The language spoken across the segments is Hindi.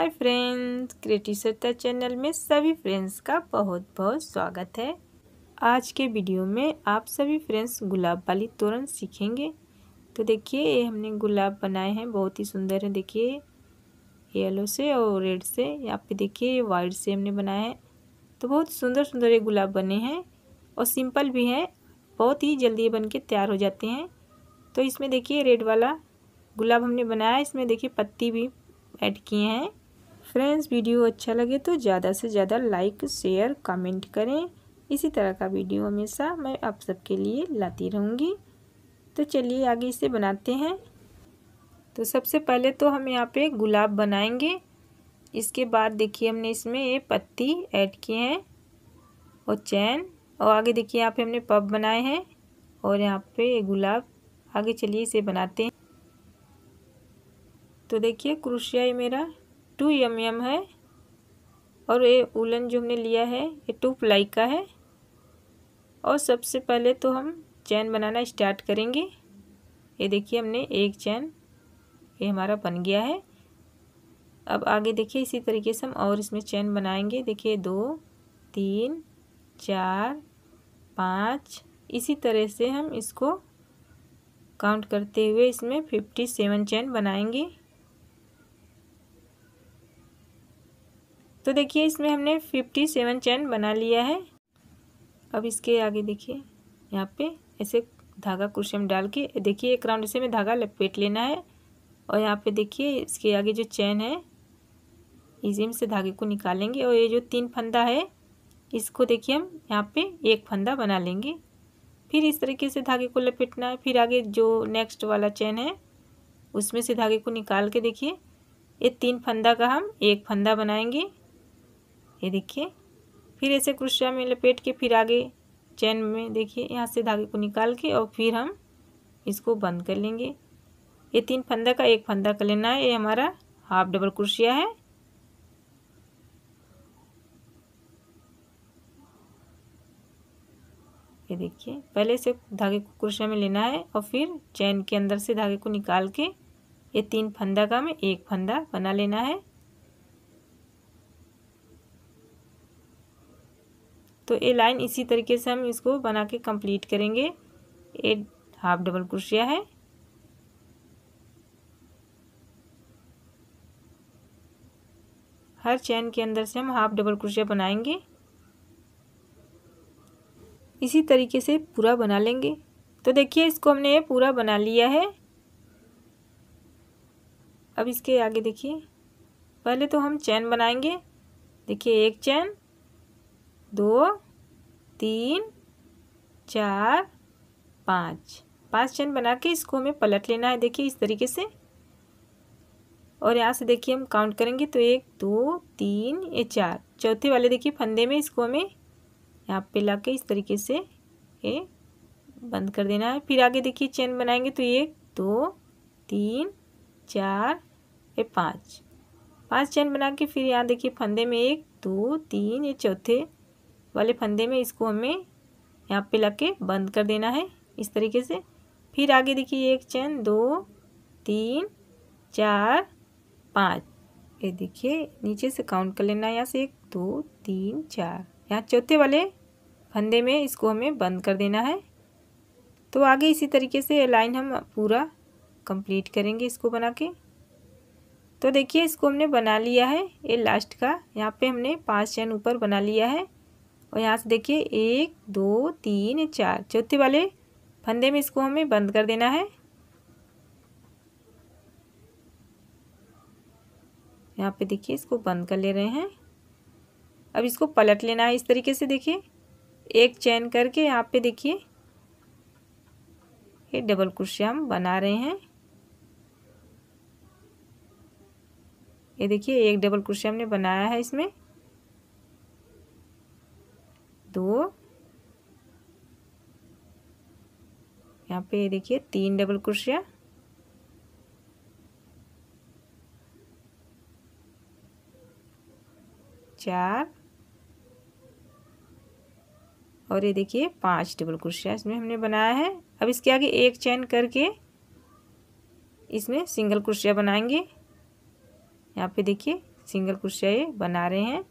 हाय फ्रेंड्स क्रिएटिव चैनल में सभी फ्रेंड्स का बहुत बहुत स्वागत है आज के वीडियो में आप सभी फ्रेंड्स गुलाब वाली तोरण सीखेंगे तो देखिए ये हमने गुलाब बनाए हैं बहुत ही सुंदर है देखिए येलो से और रेड से यहाँ पे देखिए वाइट से हमने बनाए हैं तो बहुत सुंदर सुंदर ये गुलाब बने हैं और सिंपल भी हैं बहुत ही जल्दी बन के तैयार हो जाते हैं तो इसमें देखिए रेड वाला गुलाब हमने बनाया इसमें देखिए पत्ती भी ऐड किए हैं फ्रेंड्स वीडियो अच्छा लगे तो ज़्यादा से ज़्यादा लाइक शेयर कमेंट करें इसी तरह का वीडियो हमेशा मैं आप सबके लिए लाती रहूँगी तो चलिए आगे इसे बनाते हैं तो सबसे पहले तो हम यहाँ पे गुलाब बनाएंगे इसके बाद देखिए हमने इसमें ये पत्ती ऐड किए हैं और चैन और आगे देखिए यहाँ पे हमने पब बनाए हैं और यहाँ पे ये गुलाब आगे चलिए इसे बनाते हैं तो देखिए क्रुशिया ये मेरा टू एम एम है और ये उलन जो हमने लिया है ये टू प्लाई का है और सबसे पहले तो हम चैन बनाना स्टार्ट करेंगे ये देखिए हमने एक चैन ये हमारा बन गया है अब आगे देखिए इसी तरीके से हम और इसमें चैन बनाएंगे देखिए दो तीन चार पाँच इसी तरह से हम इसको काउंट करते हुए इसमें फिफ्टी सेवन चैन बनाएंगे तो देखिए इसमें हमने फिफ्टी सेवन चैन बना लिया है अब इसके आगे देखिए यहाँ पे ऐसे धागा कुर्सी में डाल के देखिए एक राउंड इसे में धागा लपेट लेना है और यहाँ पे देखिए इसके आगे जो चैन है इसी में से धागे को निकालेंगे और ये जो तीन फंदा है इसको देखिए हम यहाँ पे एक फंदा बना लेंगे फिर इस तरीके से धागे को लपेटना है फिर आगे जो नेक्स्ट वाला चैन है उसमें से धागे को निकाल के देखिए ये तीन फंदा का हम एक फंदा बनाएंगे ये देखिए फिर ऐसे क्रोशिया में लपेट के फिर आगे चैन में देखिए यहाँ से धागे को निकाल के और फिर हम इसको बंद कर लेंगे ये तीन फंदा का एक फंदा कर लेना है ये हमारा हाफ डबल क्रोशिया है ये देखिए पहले से धागे को क्रोशिया में लेना है और फिर चैन के अंदर से धागे को निकाल के ये तीन फंदा का में एक फंदा बना लेना है तो ये लाइन इसी तरीके से हम इसको बना के कंप्लीट करेंगे ये हाफ डबल क्रोशिया है हर चैन के अंदर से हम हाफ डबल क्रोशिया बनाएंगे इसी तरीके से पूरा बना लेंगे तो देखिए इसको हमने ये पूरा बना लिया है अब इसके आगे देखिए पहले तो हम चैन बनाएंगे देखिए एक चैन दो तीन चार पाँच पाँच चैन बना के इसको हमें पलट लेना है देखिए इस तरीके से और यहाँ से देखिए हम काउंट करेंगे तो एक दो तीन ये चार चौथे वाले देखिए फंदे में इसको हमें यहाँ पे ला के इस तरीके से ये बंद कर देना है फिर आगे देखिए चैन बनाएंगे तो एक दो तीन चार ये पाँच पाँच चैन बना के फिर यहाँ देखिए फंदे में एक दो तीन ये चौथे वाले फंदे में इसको हमें यहाँ पे लग के बंद कर देना है इस तरीके से फिर आगे देखिए एक चैन दो तीन चार पाँच ये देखिए नीचे से काउंट कर लेना है यहाँ से एक दो तीन चार यहाँ चौथे वाले फंदे में इसको हमें बंद कर देना है तो आगे इसी तरीके से लाइन हम पूरा कंप्लीट करेंगे इसको बना के तो देखिए इसको हमने बना लिया है ये लास्ट का यहाँ पे हमने पांच चैन ऊपर बना लिया है और यहाँ से देखिए एक दो तीन चार चौथे वाले फंदे में इसको हमें बंद कर देना है यहाँ पे देखिए इसको बंद कर ले रहे हैं अब इसको पलट लेना है इस तरीके से देखिए एक चैन करके यहाँ पे देखिए ये डबल क्रोशिया हम बना रहे हैं ये देखिए एक डबल क्रोशिया हमने बनाया है इसमें पे देखिए तीन डबल क्रोशिया चार और ये देखिए पांच डबल क्रोशिया इसमें हमने बनाया है अब इसके आगे एक चैन करके इसमें सिंगल क्रोशिया बनाएंगे यहाँ पे देखिए सिंगल क्रोशिया ये बना रहे हैं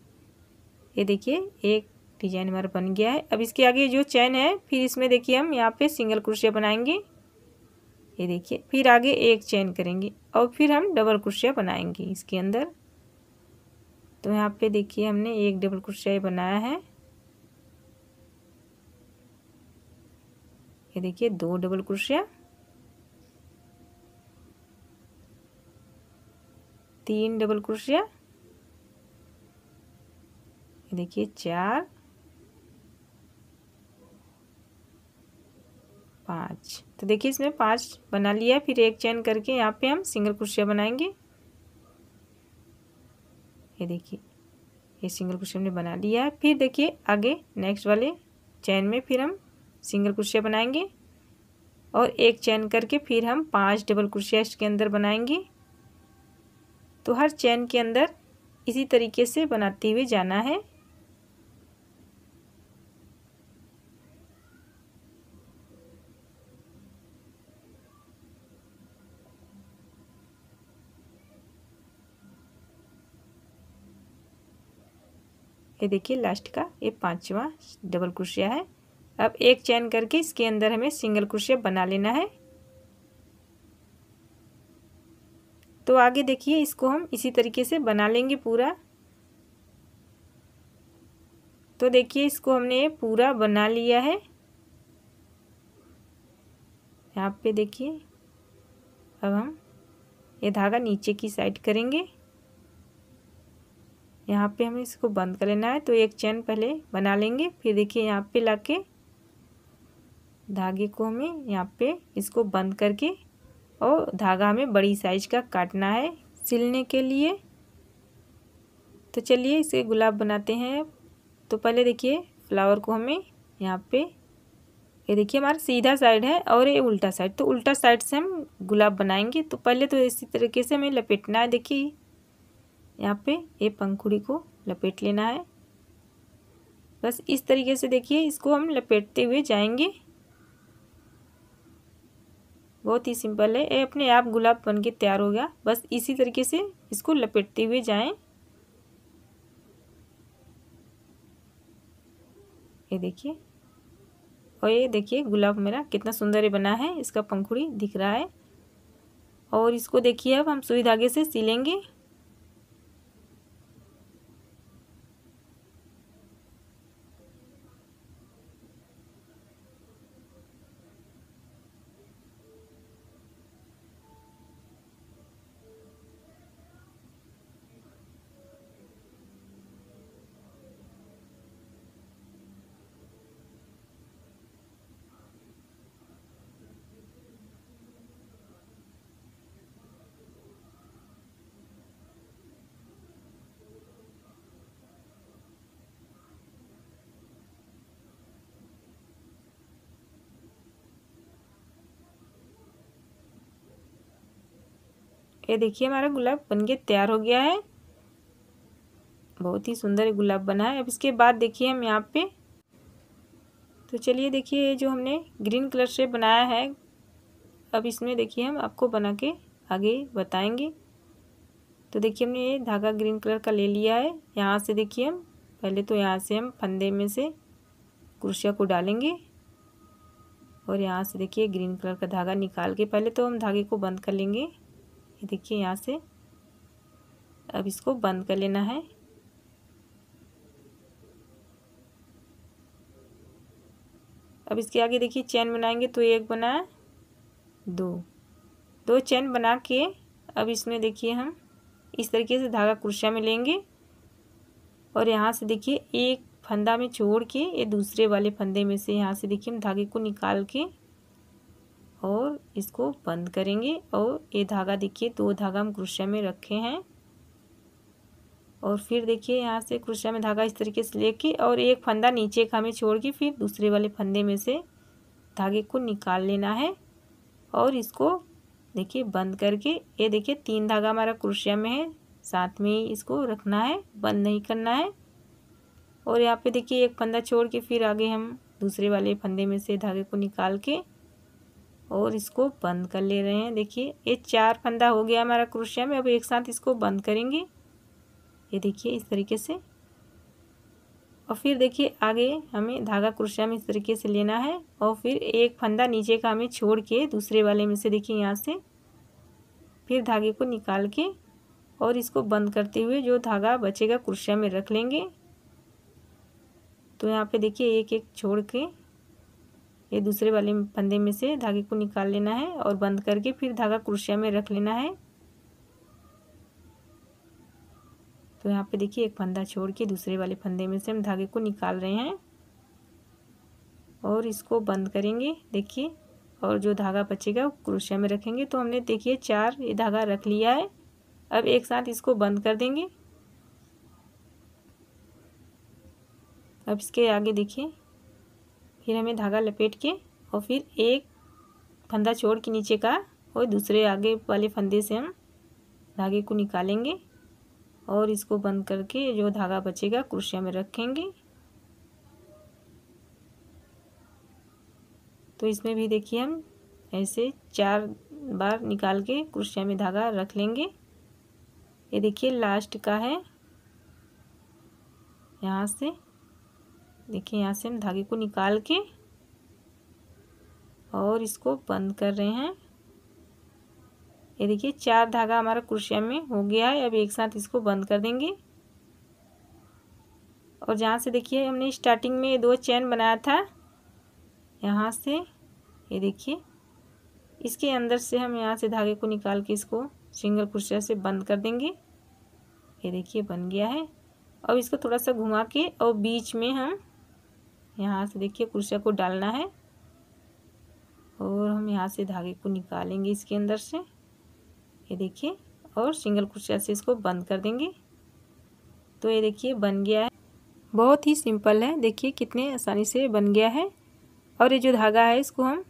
ये देखिए एक डिजाइन हमारा बन गया है अब इसके आगे जो चैन है फिर इसमें देखिए हम यहाँ पे सिंगल क्रोशिया बनाएंगे ये देखिए फिर आगे एक चैन करेंगे और फिर हम डबल क्रोशिया बनाएंगे इसके अंदर तो यहाँ पे देखिए हमने एक डबल क्रोशिया बनाया है ये देखिए दो डबल क्रोशिया तीन डबल क्रोशिया देखिए चार पाँच तो देखिए इसमें पाँच बना लिया फिर एक चैन करके यहाँ पे हम सिंगल क्रोशिया बनाएंगे ये देखिए ये सिंगल क्रोशिया हमने बना लिया है फिर देखिए आगे नेक्स्ट वाले चैन में फिर हम सिंगल क्रोशिया बनाएंगे और एक चैन करके फिर हम पांच डबल क्रोशिया इसके अंदर बनाएंगे तो हर चैन के अंदर इसी तरीके से बनाते हुए जाना है ये देखिए लास्ट का ये पांचवा डबल क्रोशिया है अब एक चैन करके इसके अंदर हमें सिंगल क्रोशिया बना लेना है तो आगे देखिए इसको हम इसी तरीके से बना लेंगे पूरा तो देखिए इसको हमने पूरा बना लिया है यहाँ पे देखिए अब हम ये धागा नीचे की साइड करेंगे यहाँ पे हमें इसको बंद कर लेना है तो एक चैन पहले बना लेंगे फिर देखिए यहाँ पे लाके धागे को हमें यहाँ पे इसको बंद करके और धागा हमें बड़ी साइज का काटना है सिलने के लिए तो चलिए इसे गुलाब बनाते हैं तो पहले देखिए फ्लावर को हमें यहाँ पे ये देखिए हमारा सीधा साइड है और ये उल्टा साइड तो उल्टा साइड से हम गुलाब बनाएंगे तो पहले तो इसी तरीके से हमें लपेटना है देखिए यहाँ पे ये पंखुड़ी को लपेट लेना है बस इस तरीके से देखिए इसको हम लपेटते हुए जाएंगे बहुत ही सिंपल है ये अपने आप गुलाब बन के तैयार हो गया बस इसी तरीके से इसको लपेटते हुए जाएं ये देखिए और ये देखिए गुलाब मेरा कितना सुंदर बना है इसका पंखुड़ी दिख रहा है और इसको देखिए अब हम सुई धागे से सिलेंगे ये देखिए हमारा गुलाब बन के तैयार हो गया है बहुत ही सुंदर गुलाब बना है अब इसके बाद देखिए हम यहाँ पे तो चलिए देखिए ये जो हमने ग्रीन कलर से बनाया है अब इसमें देखिए हम आपको बना के आगे बताएंगे तो देखिए हमने ये धागा ग्रीन कलर का ले लिया है यहाँ से देखिए हम पहले तो यहाँ से हम फंदे में से कुर्सिया को डालेंगे और यहाँ से देखिए ग्रीन कलर का धागा निकाल के पहले तो हम धागे को बंद कर लेंगे ये देखिए यहाँ से अब इसको बंद कर लेना है अब इसके आगे देखिए चैन बनाएंगे तो एक बना दो दो चैन बना के अब इसमें देखिए हम इस तरीके से धागा कुर्सिया में लेंगे और यहाँ से देखिए एक फंदा में छोड़ के ये दूसरे वाले फंदे में से यहाँ से देखिए हम धागे को निकाल के और इसको बंद करेंगे और ये धागा देखिए दो धागा हम क्रुशिया में रखे हैं और फिर देखिए यहाँ से क्रुशिया में धागा इस तरीके से लेके और एक फंदा नीचे का हमें छोड़ के फिर दूसरे वाले फंदे में से धागे को निकाल लेना है और इसको देखिए बंद करके ये देखिए तीन धागा हमारा क्रुशिया में है साथ में ही इसको रखना है बंद नहीं करना है और यहाँ पे देखिए एक फंदा छोड़ के फिर आगे हम दूसरे वाले फंदे में से धागे को निकाल के और इसको बंद कर ले रहे हैं देखिए ये चार फंदा हो गया हमारा क्रोशिया में अब एक साथ इसको बंद करेंगे ये देखिए इस तरीके से और फिर देखिए आगे हमें धागा क्रोशिया में इस तरीके से लेना है और फिर एक फंदा नीचे का हमें छोड़ के दूसरे वाले में से देखिए यहाँ से फिर धागे को निकाल के और इसको बंद करते हुए जो धागा बचेगा क्रोशिया में रख लेंगे तो यहाँ पे देखिए एक एक छोड़ के ये दूसरे वाले फंदे में से धागे को निकाल लेना है और बंद करके फिर धागा क्रोशिया में रख लेना है तो यहाँ पे देखिए एक फंदा छोड़ के दूसरे वाले फंदे में से हम धागे को निकाल रहे हैं और इसको बंद करेंगे देखिए और जो धागा बचेगा वो क्रोशिया में रखेंगे तो हमने देखिए चार ये धागा रख लिया है अब एक साथ इसको बंद कर देंगे अब इसके आगे देखिए फिर हमें धागा लपेट के और फिर एक फंदा छोड़ के नीचे का और दूसरे आगे वाले फंदे से हम धागे को निकालेंगे और इसको बंद करके जो धागा बचेगा क्रोशिया में रखेंगे तो इसमें भी देखिए हम ऐसे चार बार निकाल के क्रोशिया में धागा रख लेंगे ये देखिए लास्ट का है यहाँ से देखिए यहाँ से हम धागे को निकाल के और इसको बंद कर रहे हैं ये देखिए चार धागा हमारा क्रोशिया में हो गया है अब एक साथ इसको बंद कर देंगे और जहाँ से देखिए हमने स्टार्टिंग में ये दो चैन बनाया था यहाँ से ये देखिए इसके अंदर से हम यहाँ से धागे को निकाल के इसको सिंगल क्रोशिया से बंद कर देंगे ये देखिए बन गया है अब इसको थोड़ा सा घुमा के और बीच में हम यहाँ से देखिए कुर्सिया को डालना है और हम यहाँ से धागे को निकालेंगे इसके अंदर से ये देखिए और सिंगल कुर्सिया से इसको बंद कर देंगे तो ये देखिए बन गया है बहुत ही सिंपल है देखिए कितने आसानी से बन गया है और ये जो धागा है इसको हम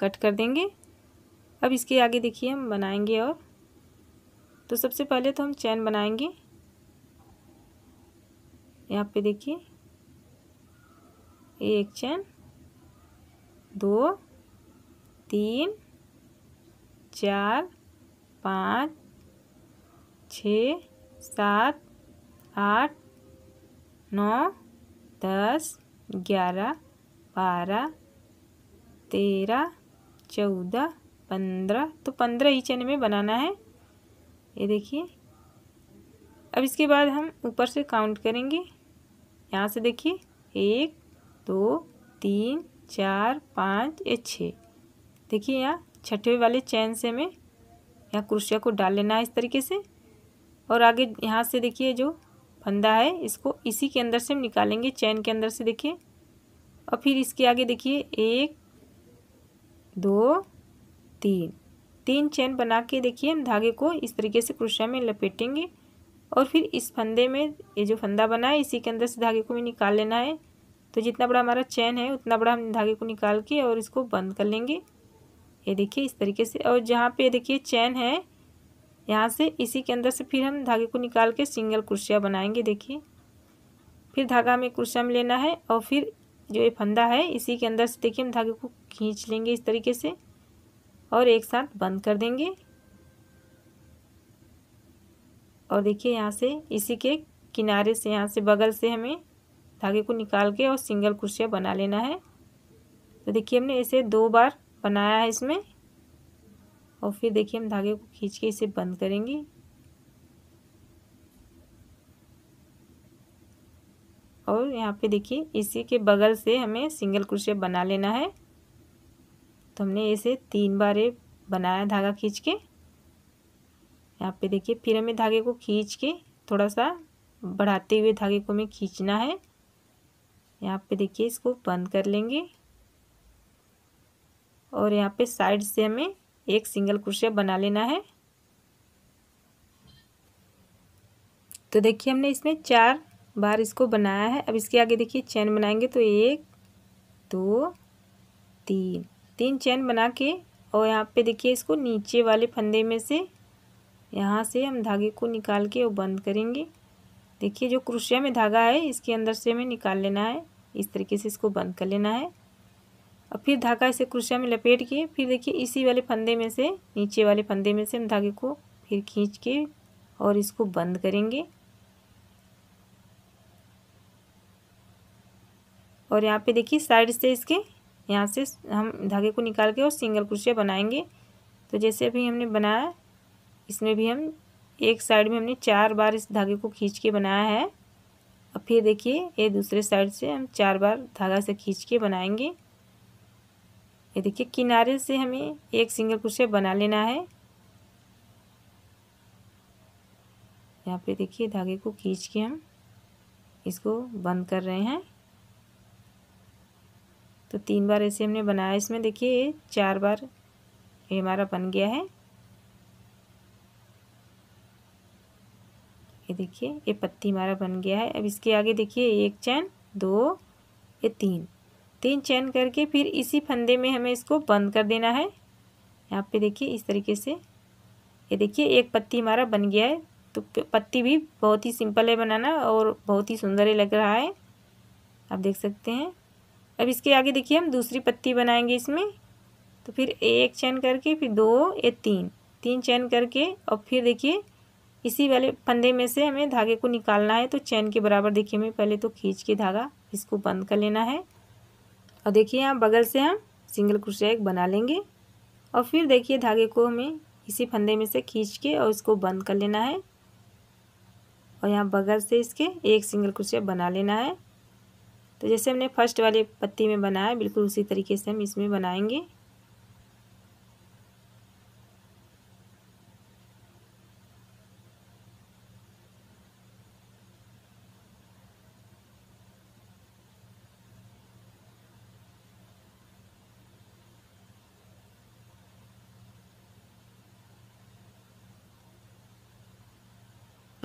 कट कर देंगे अब इसके आगे देखिए हम बनाएंगे और तो सबसे पहले तो हम चैन बनाएंगे यहाँ पे देखिए एक चैन दो तीन चार पाँच छ सात आठ नौ दस ग्यारह बारह तेरह चौदह पंद्रह तो पंद्रह ही चैन में बनाना है ये देखिए अब इसके बाद हम ऊपर से काउंट करेंगे यहाँ से देखिए एक दो तीन चार पाँच या छः देखिए यहाँ छठवें वाले चैन से हमें यहाँ क्रुशिया को डाल लेना है इस तरीके से और आगे यहाँ से देखिए जो फंदा है इसको इसी के अंदर से हम निकालेंगे चैन के अंदर से देखिए और फिर इसके आगे देखिए एक दो तीन तीन चैन बना के देखिए हम धागे को इस तरीके से क्रुशिया में लपेटेंगे और फिर इस फंदे में ये जो फंदा बना है इसी के अंदर से धागे को भी निकाल लेना है तो जितना बड़ा हमारा चैन है उतना बड़ा हम धागे को निकाल के और इसको बंद कर लेंगे ये देखिए इस तरीके से और जहाँ पे देखिए चैन है यहाँ से इसी के अंदर से फिर हम धागे को निकाल के सिंगल कुर्सियाँ बनाएंगे देखिए फिर धागा हमें कुर्सिया में लेना है और फिर जो ये फंदा है इसी के अंदर से देखिए हम धागे को खींच लेंगे इस तरीके से और एक साथ बंद कर देंगे और देखिए यहाँ से इसी के किनारे से यहाँ से बगल से हमें धागे को निकाल के और सिंगल क्रोशिया बना लेना है तो देखिए हमने इसे दो बार बनाया है इसमें और फिर देखिए हम धागे को खींच के इसे बंद करेंगे और यहाँ पे देखिए इसी के बगल से हमें सिंगल क्रोशिया बना लेना है तो हमने इसे तीन बार बनाया धागा खींच के यहाँ पे देखिए फिर हमें धागे को खींच के थोड़ा सा बढ़ाते हुए धागे को हमें खींचना है यहाँ पे देखिए इसको बंद कर लेंगे और यहाँ पे साइड से हमें एक सिंगल क्रोशिया बना लेना है तो देखिए हमने इसमें चार बार इसको बनाया है अब इसके आगे देखिए चैन बनाएंगे तो एक दो तीन तीन चैन बना के और यहाँ पे देखिए इसको नीचे वाले फंदे में से यहाँ से हम धागे को निकाल के और बंद करेंगे देखिए जो क्रुशिया में धागा है इसके अंदर से हमें निकाल लेना है इस तरीके से इसको बंद कर लेना है और फिर धागा इसे क्रोशिया में लपेट के फिर देखिए इसी वाले फंदे में से नीचे वाले फंदे में से हम धागे को फिर खींच के और इसको बंद करेंगे और यहाँ पे देखिए साइड से इसके यहाँ से हम धागे को निकाल के और सिंगल क्रोशिया बनाएंगे तो जैसे अभी हमने बनाया इसमें भी हम एक साइड में हमने चार बार इस धागे को खींच के बनाया है अब फिर देखिए ये दूसरे साइड से हम चार बार धागा से खींच के बनाएंगे ये देखिए किनारे से हमें एक सिंगल क्रोशिया बना लेना है यहाँ पे देखिए धागे को खींच के हम इसको बंद कर रहे हैं तो तीन बार ऐसे हमने बनाया इसमें देखिए चार बार ये हमारा बन गया है देखिए ये पत्ती हमारा बन गया है अब इसके आगे देखिए एक चैन दो ये तीन तीन चैन करके फिर इसी फंदे में हमें इसको बंद कर देना है यहाँ पे देखिए इस तरीके से ये देखिए एक पत्ती हमारा बन गया है तो पत्ती भी बहुत ही सिंपल है बनाना और बहुत ही सुंदर ही लग रहा है आप देख सकते हैं अब इसके आगे देखिए हम दूसरी पत्ती बनाएंगे इसमें तो फिर एक चैन करके फिर दो या तीन तीन चैन करके और फिर देखिए इसी वाले फंदे में से हमें धागे को निकालना है तो चैन के बराबर देखिए हमें पहले तो खींच के धागा इसको बंद कर लेना है और देखिए यहाँ बगल से हम सिंगल क्रोशिया एक बना लेंगे और फिर देखिए धागे को हमें इसी फंदे में से खींच के और इसको बंद कर लेना है और यहाँ बगल से इसके एक सिंगल क्रोशिया बना लेना है तो जैसे हमने फर्स्ट वाले पत्ती में बनाया बिल्कुल उसी तरीके से हम इसमें बनाएंगे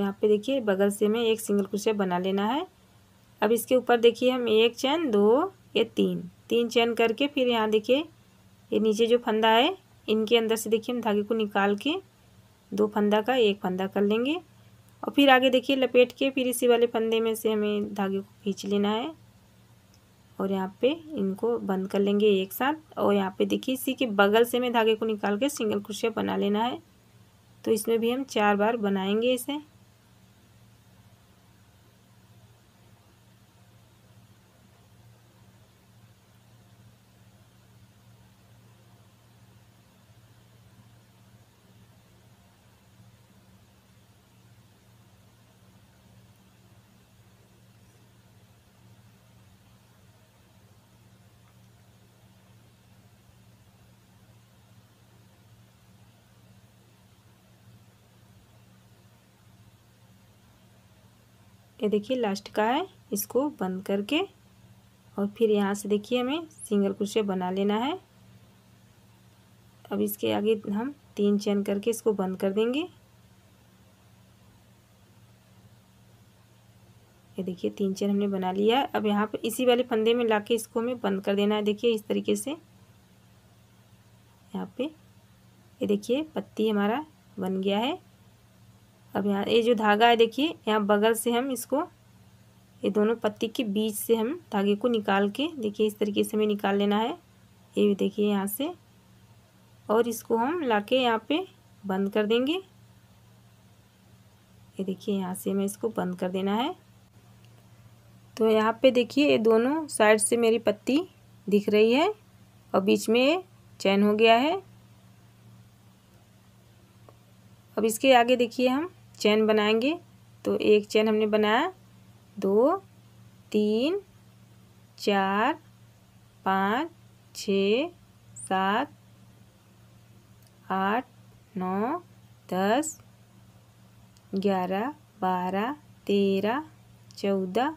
यहाँ पे देखिए बगल से हमें एक सिंगल क्रोशिया बना लेना है अब इसके ऊपर देखिए हम एक चैन दो या तीन तीन चैन करके फिर यहाँ देखिए ये नीचे जो फंदा है इनके अंदर से देखिए हम धागे को निकाल के दो फंदा का एक फंदा कर लेंगे और फिर आगे देखिए लपेट के फिर इसी वाले फंदे में से हमें धागे को खींच लेना है और यहाँ पे इनको बंद कर लेंगे एक साथ और यहाँ पे देखिए इसी के बगल से हमें धागे को निकाल के सिंगल क्रोशिया बना लेना है तो इसमें भी हम चार बार बनाएंगे इसे ये देखिए लास्ट का है इसको बंद करके और फिर यहाँ से देखिए हमें सिंगल क्रोशिया बना लेना है अब इसके आगे हम तीन चैन करके इसको बंद कर देंगे ये देखिए तीन चैन हमने बना लिया है अब यहाँ पर इसी वाले फंदे में लाके इसको हमें बंद कर देना है देखिए इस तरीके से यहाँ पे ये देखिए पत्ती हमारा बन गया है अब यहाँ ये जो धागा है देखिए यहाँ बगल से हम इसको ये दोनों पत्ती के बीच से हम धागे को निकाल के देखिए इस तरीके से हमें निकाल लेना है ये भी देखिए यहाँ से और इसको हम ला के यहाँ पर बंद कर देंगे ये देखिए यहाँ से हमें इसको बंद कर देना है तो यहाँ पे देखिए ये दोनों साइड से मेरी पत्ती दिख रही है और बीच में चैन हो गया है अब इसके आगे देखिए हम चैन बनाएंगे तो एक चैन हमने बनाया दो तीन चार पाँच छ सात आठ नौ दस ग्यारह बारह तेरह चौदह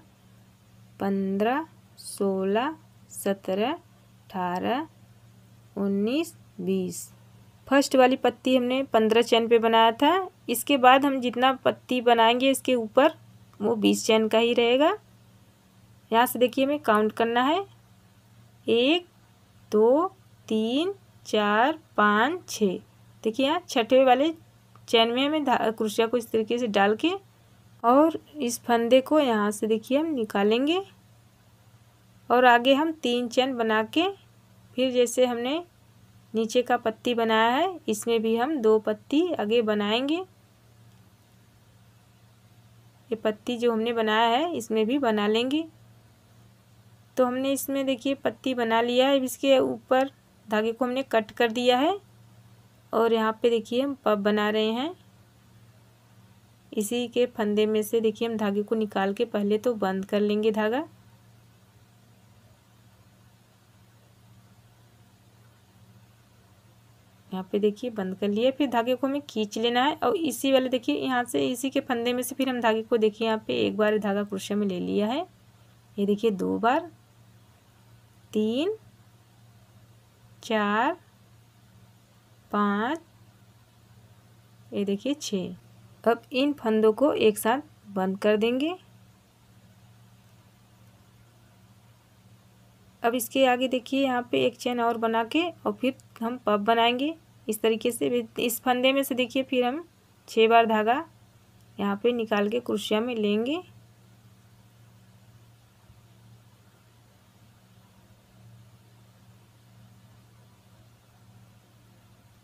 पंद्रह सोलह सत्रह अठारह उन्नीस बीस फर्स्ट वाली पत्ती हमने पंद्रह चैन पे बनाया था इसके बाद हम जितना पत्ती बनाएंगे इसके ऊपर वो बीस चैन का ही रहेगा यहाँ से देखिए हमें काउंट करना है एक दो तीन चार पाँच छः देखिए यहाँ छठे वाले चैन में हमें क्रुशिया को इस तरीके से डाल के और इस फंदे को यहाँ से देखिए हम निकालेंगे और आगे हम तीन चैन बना के फिर जैसे हमने नीचे का पत्ती बनाया है इसमें भी हम दो पत्ती आगे बनाएंगे ये पत्ती जो हमने बनाया है इसमें भी बना लेंगे तो हमने इसमें देखिए पत्ती बना लिया है इसके ऊपर धागे को हमने कट कर दिया है और यहाँ पे देखिए हम पब बना रहे हैं इसी के फंदे में से देखिए हम धागे को निकाल के पहले तो बंद कर लेंगे धागा यहाँ पे देखिए बंद कर लिए फिर धागे को हमें खींच लेना है और इसी वाले देखिए यहाँ से इसी के फंदे में से फिर हम धागे को देखिए यहाँ पे एक बार धागा क्रोशिया में ले लिया है ये देखिए दो बार तीन चार पाँच ये देखिए छः अब इन फंदों को एक साथ बंद कर देंगे अब इसके आगे देखिए यहाँ पे एक चेन और बना के और फिर हम पब बनाएंगे इस तरीके से इस फंदे में से देखिए फिर हम छः बार धागा यहाँ पे निकाल के कुर्सिया में लेंगे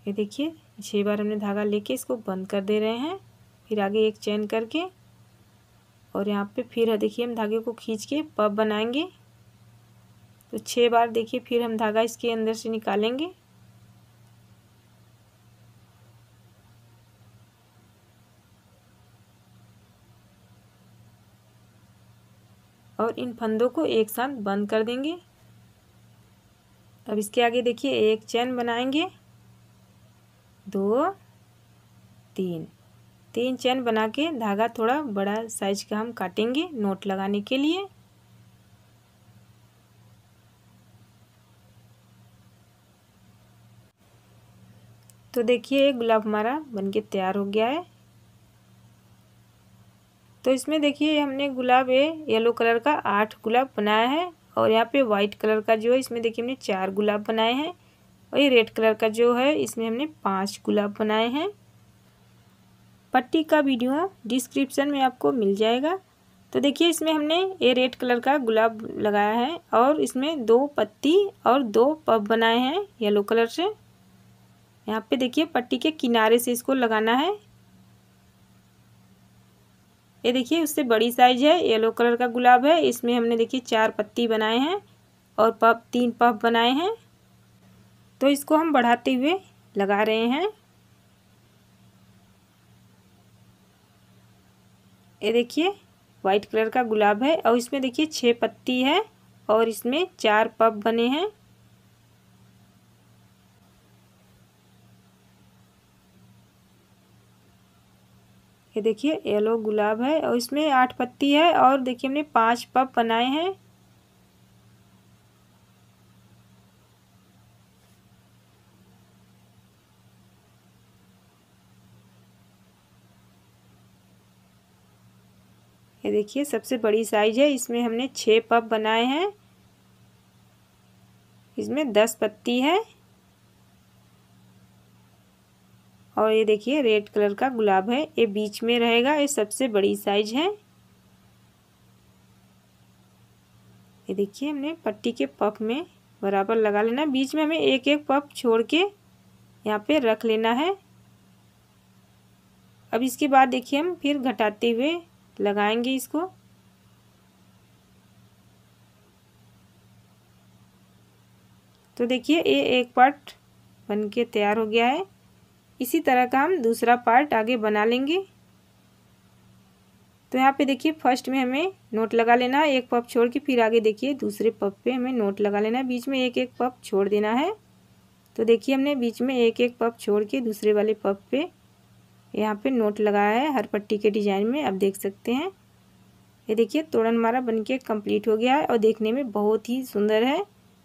ये देखिए छः बार हमने धागा लेके इसको बंद कर दे रहे हैं फिर आगे एक चैन करके और यहाँ पे फिर देखिए हम धागे को खींच के पब बनाएंगे तो छः बार देखिए फिर हम धागा इसके अंदर से निकालेंगे और इन फंदों को एक साथ बंद कर देंगे अब इसके आगे देखिए एक चैन बनाएंगे दो तीन तीन चैन बना के धागा थोड़ा बड़ा साइज का हम काटेंगे नोट लगाने के लिए तो देखिए गुलाब हमारा बनके तैयार हो गया है तो इसमें देखिए हमने गुलाब ये येलो कलर का आठ गुलाब बनाया है और यहाँ पे वाइट कलर का जो है इसमें देखिए हमने चार गुलाब बनाए हैं और ये रेड कलर का जो है इसमें हमने पाँच गुलाब बनाए हैं पट्टी का वीडियो डिस्क्रिप्शन में आपको मिल जाएगा तो देखिए इसमें हमने ये रेड कलर का गुलाब लगाया है और इसमें दो पत्ती और दो पब बनाए हैं येलो कलर से यहाँ पे देखिए पट्टी के किनारे से इसको लगाना है ये देखिए उससे बड़ी साइज है येलो कलर का गुलाब है इसमें हमने देखिए चार पत्ती बनाए हैं और पप तीन पप बनाए हैं तो इसको हम बढ़ाते हुए लगा रहे हैं ये देखिए वाइट कलर का गुलाब है और इसमें देखिए छः पत्ती है और इसमें चार पप बने हैं ये देखिए येलो गुलाब है और इसमें आठ पत्ती है और देखिए हमने पांच पप बनाए हैं ये देखिए सबसे बड़ी साइज है इसमें हमने छः पप बनाए हैं इसमें दस पत्ती है और ये देखिए रेड कलर का गुलाब है ये बीच में रहेगा ये सबसे बड़ी साइज है ये देखिए हमने पट्टी के पफ में बराबर लगा लेना बीच में हमें एक एक पफ छोड़ के यहाँ पे रख लेना है अब इसके बाद देखिए हम फिर घटाते हुए लगाएंगे इसको तो देखिए ये एक पार्ट बन के तैयार हो गया है इसी तरह का हम दूसरा पार्ट आगे बना लेंगे तो यहाँ पे देखिए फर्स्ट में हमें नोट लगा लेना है एक पप छोड़ के फिर आगे देखिए दूसरे पप पे हमें नोट लगा लेना है बीच में एक एक पप छोड़ देना है तो देखिए हमने बीच में एक एक पप छोड़ के दूसरे वाले पप पे यहाँ पे नोट लगाया है हर पट्टी के डिज़ाइन में आप देख सकते हैं ये देखिए तोड़न मारा बन के कम्प्लीट हो गया है और देखने में बहुत ही सुंदर है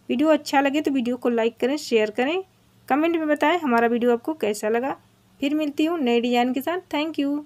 वीडियो अच्छा लगे तो वीडियो को लाइक करें शेयर करें कमेंट में बताएं हमारा वीडियो आपको कैसा लगा फिर मिलती हूँ नए डिज़ाइन के साथ थैंक यू